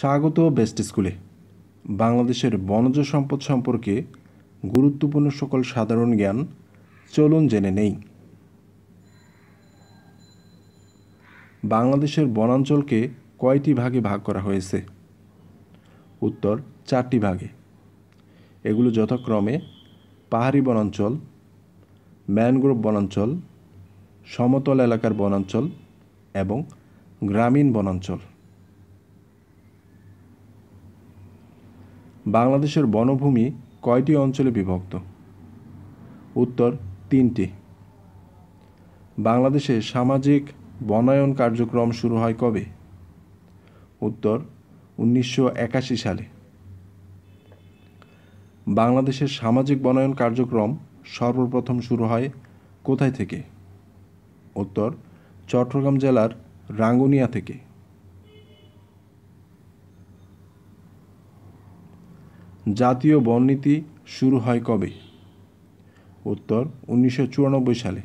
স্বাগত বেস্ট স্কুলে বাংলাদেশের বনজ সম্পদ সম্পর্কে গুরুত্বপূর্ণ সকল সাধারণ জ্ঞান চলুন জেনে নেই বাংলাদেশের বনাঞ্চলকে কয়টি ভাগে ভাগ করা হয়েছে উত্তর চারটি ভাগে এগুলো যথাক্রমে পাহাড়ি বনাঞ্চল ম্যানগ্রোভ বনাঞ্চল সমতল এলাকার বনাঞ্চল এবং গ্রামীণ বনাঞ্চল বাংলাদেশের বনভূমি কয়টি অঞ্চলে বিভক্ত উত্তর তিনটি বাংলাদেশে সামাজিক বনায়ন কার্যক্রম শুরু হয় কবে উত্তর উনিশশো সালে বাংলাদেশের সামাজিক বনায়ন কার্যক্রম সর্বপ্রথম শুরু হয় কোথায় থেকে উত্তর চট্টগ্রাম জেলার রাঙ্গুনিয়া থেকে জাতীয় বননীতি শুরু হয় কবে উত্তর উনিশশো সালে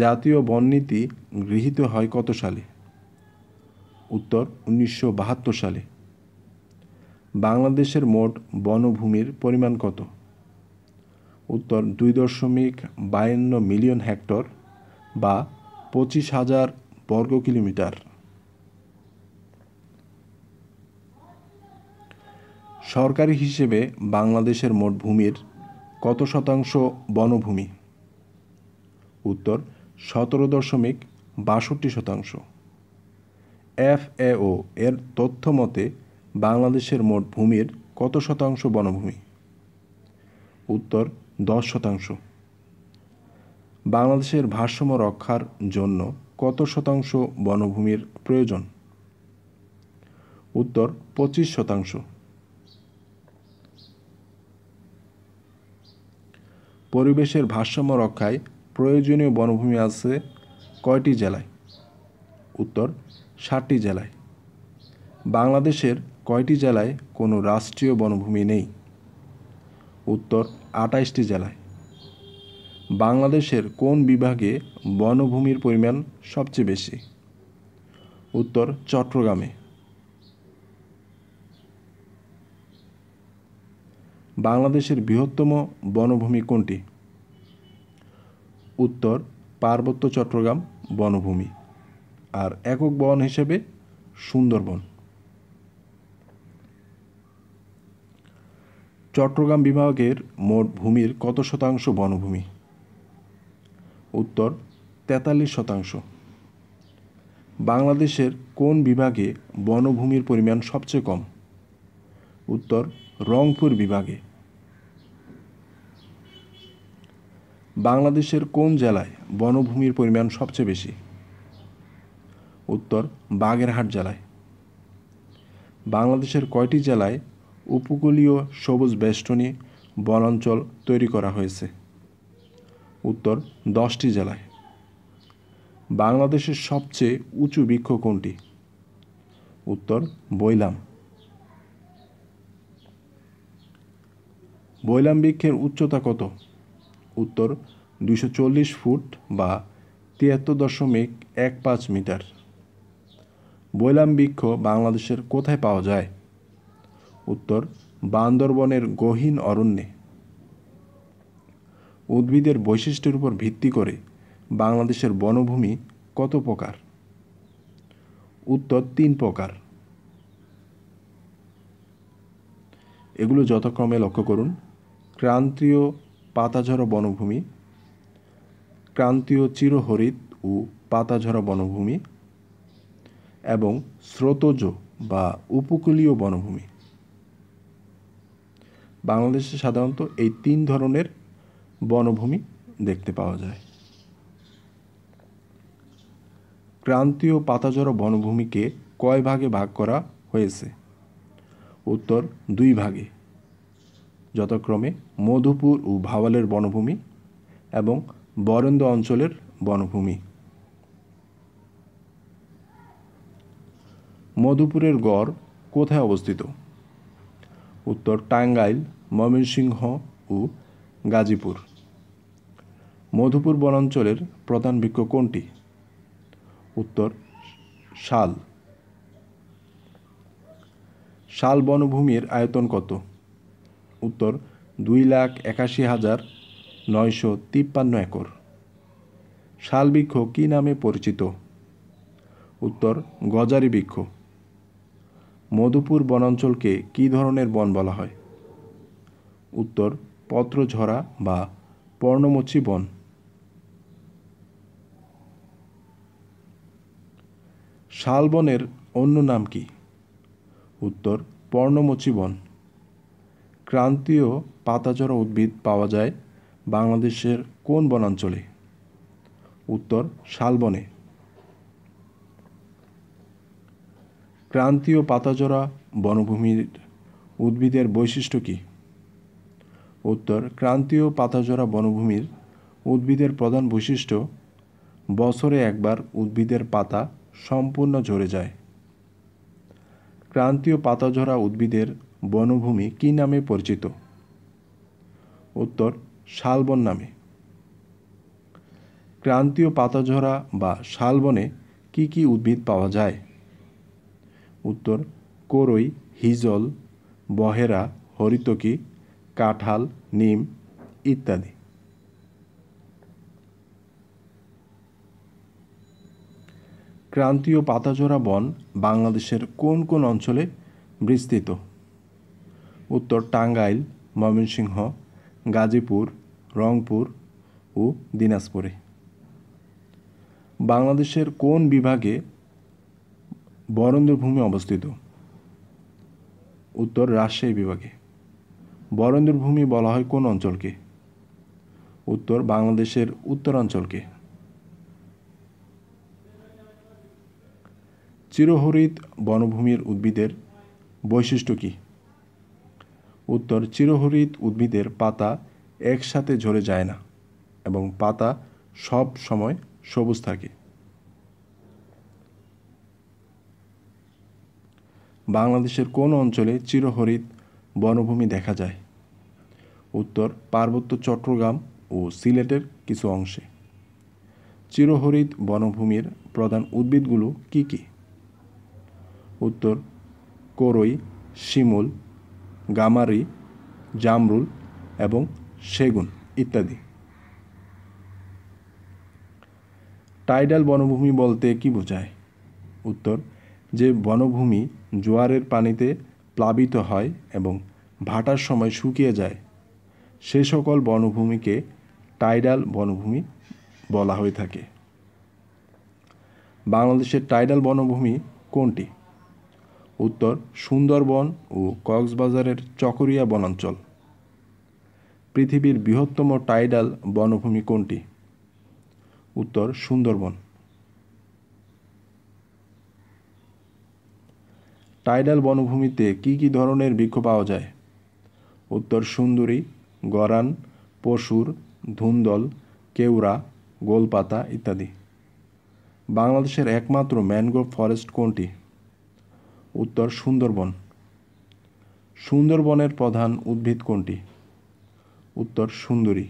জাতীয় বননীতি গৃহীত হয় কত সালে উত্তর উনিশশো সালে বাংলাদেশের মোট বনভূমির পরিমাণ কত উত্তর দুই দশমিক বায়ান্ন মিলিয়ন হেক্টর বা পঁচিশ হাজার বর্গ কিলোমিটার সরকারি হিসেবে বাংলাদেশের মোট ভূমির কত শতাংশ বনভূমি উত্তর সতেরো দশমিক বাষট্টি শতাংশ এফএও এর তথ্য মতে বাংলাদেশের মোট ভূমির কত শতাংশ বনভূমি উত্তর দশ শতাংশ বাংলাদেশের ভারসাম্য রক্ষার জন্য কত শতাংশ বনভূমির প্রয়োজন উত্তর পঁচিশ শতাংশ পরিবেশের ভারসাম্য রক্ষায় প্রয়োজনীয় বনভূমি আছে কয়টি জেলায় উত্তর ষাটটি জেলায় বাংলাদেশের কয়টি জেলায় কোনো রাষ্ট্রীয় বনভূমি নেই উত্তর আটাইশটি জেলায় বাংলাদেশের কোন বিভাগে বনভূমির পরিমাণ সবচেয়ে বেশি উত্তর চট্টগ্রামে বাংলাদেশের বৃহত্তম বনভূমি কোনটি উত্তর পার্বত্য চট্টগ্রাম বনভূমি আর একক বন হিসেবে সুন্দরবন চট্টগ্রাম বিভাগের মোট ভূমির কত শতাংশ বনভূমি উত্তর তেতাল্লিশ শতাংশ বাংলাদেশের কোন বিভাগে বনভূমির পরিমাণ সবচেয়ে কম উত্তর রংপুর বিভাগে বাংলাদেশের কোন জেলায় বনভূমির পরিমাণ সবচেয়ে বেশি উত্তর বাগেরহাট জেলায় বাংলাদেশের কয়টি জেলায় উপকূলীয় সবুজ বেষ্টনী বনাঞ্চল তৈরি করা হয়েছে উত্তর দশটি জেলায় বাংলাদেশের সবচেয়ে উঁচু বৃক্ষ কোনটি উত্তর বৈলাম বৈলাম বৃক্ষের উচ্চতা কত উত্তর দুইশো ফুট বা তিয়াত্তর দশমিক এক পাঁচ মিটার বৈলাম বৃক্ষ বাংলাদেশের কোথায় পাওয়া যায় উত্তর বান্দরবনের গহীন অরণ্যে উদ্ভিদের বৈশিষ্ট্যের উপর ভিত্তি করে বাংলাদেশের বনভূমি কত প্রকার উত্তর তিন প্রকার এগুলো যথাক্রমে লক্ষ্য করুন ক্রান্তীয় পাতাঝরা বনভূমি ক্রান্তীয় চিরহরিত ও পাতাঝরা বনভূমি এবং স্রোতজ বা উপকূলীয় বনভূমি বাংলাদেশে সাধারণত এই তিন ধরনের বনভূমি দেখতে পাওয়া যায় ক্রান্তীয় পাতাঝরা বনভূমিকে কয় ভাগে ভাগ করা হয়েছে উত্তর দুই ভাগে যথাক্রমে মধুপুর ও ভাওয়ালের বনভূমি এবং বরেন্দ্র অঞ্চলের বনভূমি মধুপুরের গড় কোথায় অবস্থিত উত্তর টাঙ্গাইল ময়মনসিংহ ও গাজীপুর মধুপুর বনাঞ্চলের প্রধান বৃক্ষ কোনটি উত্তর শাল শাল বনভূমির আয়তন কত উত্তর দুই লাখ একাশি হাজার নয়শো তিপ্পান্ন একর শাল বৃক্ষ কী নামে পরিচিত উত্তর গজারি বৃক্ষ মধুপুর বনাঞ্চলকে কী ধরনের বন বলা হয় উত্তর পত্রঝরা বা পর্ণমোচী বন শালবনের অন্য নাম কি উত্তর পর্ণমোচী বন ক্রান্তীয় পাতাঝরা উদ্ভিদ পাওয়া যায় বাংলাদেশের কোন বনাঞ্চলে উত্তর শালবনে ক্রান্তীয় পাতাঝরা বনভূমির উদ্ভিদের বৈশিষ্ট্য কী উত্তর ক্রান্তীয় পাতাঝরা বনভূমির উদ্ভিদের প্রধান বৈশিষ্ট্য বছরে একবার উদ্ভিদের পাতা সম্পূর্ণ ঝরে যায় ক্রান্তীয় পাতাঝরা উদ্ভিদের বনভূমি কি নামে পরিচিত উত্তর শালবন নামে ক্রান্তীয় পাতাঝরা বা শালবনে কি কি উদ্ভিদ পাওয়া যায় উত্তর করই হিজল বহেরা হরিতকি কাঁঠাল নিম ইত্যাদি ক্রান্তীয় পাতাঝরা বন বাংলাদেশের কোন কোন অঞ্চলে বিস্তৃত উত্তর টাঙ্গাইল ময়মনসিংহ গাজীপুর রংপুর ও দিনাজপুরে বাংলাদেশের কোন বিভাগে বরেন্দ্রভূমি অবস্থিত উত্তর রাজশাহী বিভাগে বরেন্দ্রভূমি বলা হয় কোন অঞ্চলকে উত্তর বাংলাদেশের উত্তরাঞ্চলকে চিরহরিত বনভূমির উদ্ভিদের বৈশিষ্ট্য কী উত্তর চিরহরিত উদ্ভিদের পাতা একসাথে ঝরে যায় না এবং পাতা সব সময় সবুজ থাকে বাংলাদেশের কোন অঞ্চলে চিরহরিত বনভূমি দেখা যায় উত্তর পার্বত্য চট্টগ্রাম ও সিলেটের কিছু অংশে চিরহরিত বনভূমির প্রধান উদ্ভিদগুলো কি কি উত্তর করই শিমুল গামারি জামরুল এবং সেগুন ইত্যাদি টাইডাল বনভূমি বলতে কি বোঝায় উত্তর যে বনভূমি জোয়ারের পানিতে প্লাবিত হয় এবং ভাটার সময় শুকিয়ে যায় সে সকল বনভূমিকে টাইডাল বনভূমি বলা হয়ে থাকে বাংলাদেশের টাইডাল বনভূমি কোনটি উত্তর সুন্দরবন ও কক্সবাজারের চকরিয়া বনাঞ্চল পৃথিবীর বৃহত্তম টাইডাল বনভূমি কোনটি উত্তর সুন্দরবন টাইডাল বনভূমিতে কি কি ধরনের বৃক্ষ পাওয়া যায় উত্তর সুন্দরী গরান পশুর ধুন্দল কেউরা গোলপাতা ইত্যাদি বাংলাদেশের একমাত্র ম্যানগ্রোভ ফরেস্ট কোনটি উত্তর সুন্দরবন সুন্দরবনের প্রধান উদ্ভিদ কোনটি উত্তর সুন্দরী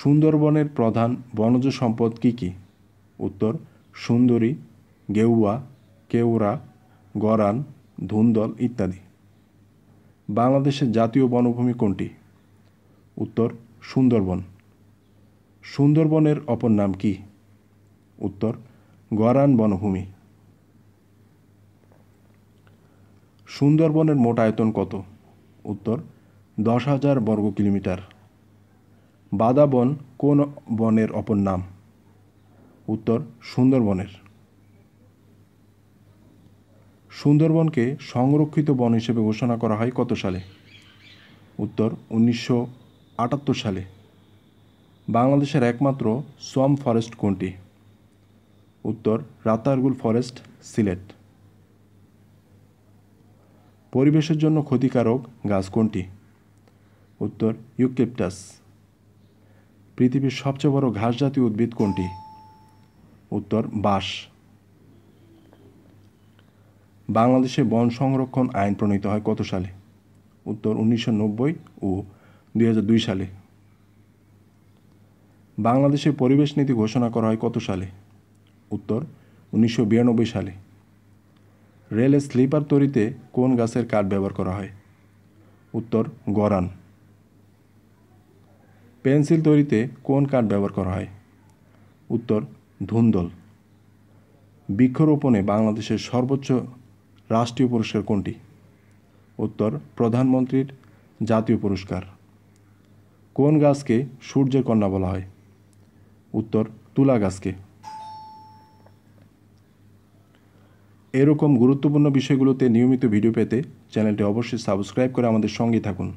সুন্দরবনের প্রধান বনজ সম্পদ কী কী উত্তর সুন্দরী গেউয়া কেউরা গরান ধুন্দল ইত্যাদি বাংলাদেশের জাতীয় বনভূমি কোনটি উত্তর সুন্দরবন সুন্দরবনের অপর নাম কি উত্তর গরান বনভূমি সুন্দরবনের মোট আয়তন কত উত্তর দশ হাজার বর্গ কিলোমিটার বাদাবন কোন বনের অপর নাম উত্তর সুন্দরবনের সুন্দরবনকে সংরক্ষিত বন হিসেবে ঘোষণা করা হয় কত সালে উত্তর উনিশশো সালে বাংলাদেশের একমাত্র সোয়াম ফরেস্ট কোনটি উত্তর রাতারগুল ফরেস্ট সিলেট পরিবেশের জন্য ক্ষতিকারক গাছ কোনটি উত্তর ইউক্লিপটাস পৃথিবীর সবচেয়ে বড় ঘাস জাতীয় উদ্ভিদ কোনটি উত্তর বাস বাংলাদেশে বন সংরক্ষণ আইন প্রণীত হয় কত সালে উত্তর উনিশশো ও দুই সালে বাংলাদেশে পরিবেশ নীতি ঘোষণা করা হয় কত সালে উত্তর উনিশশো সালে রেলের স্লিপার তৈরিতে কোন গাছের কাঠ ব্যবহার করা হয় উত্তর গরান পেন্সিল তৈরিতে কোন কাঠ ব্যবহার করা হয় উত্তর ধুন্দল বৃক্ষরোপণে বাংলাদেশের সর্বোচ্চ রাষ্ট্রীয় পুরস্কার কোনটি উত্তর প্রধানমন্ত্রীর জাতীয় পুরস্কার কোন গাছকে সূর্যের কন্যা বলা হয় উত্তর তুলা গাছকে এরকম গুরুত্বপূর্ণ বিষয়গুলোতে নিয়মিত ভিডিও পেতে চ্যানেলটি অবশ্যই সাবস্ক্রাইব করে আমাদের সঙ্গে থাকুন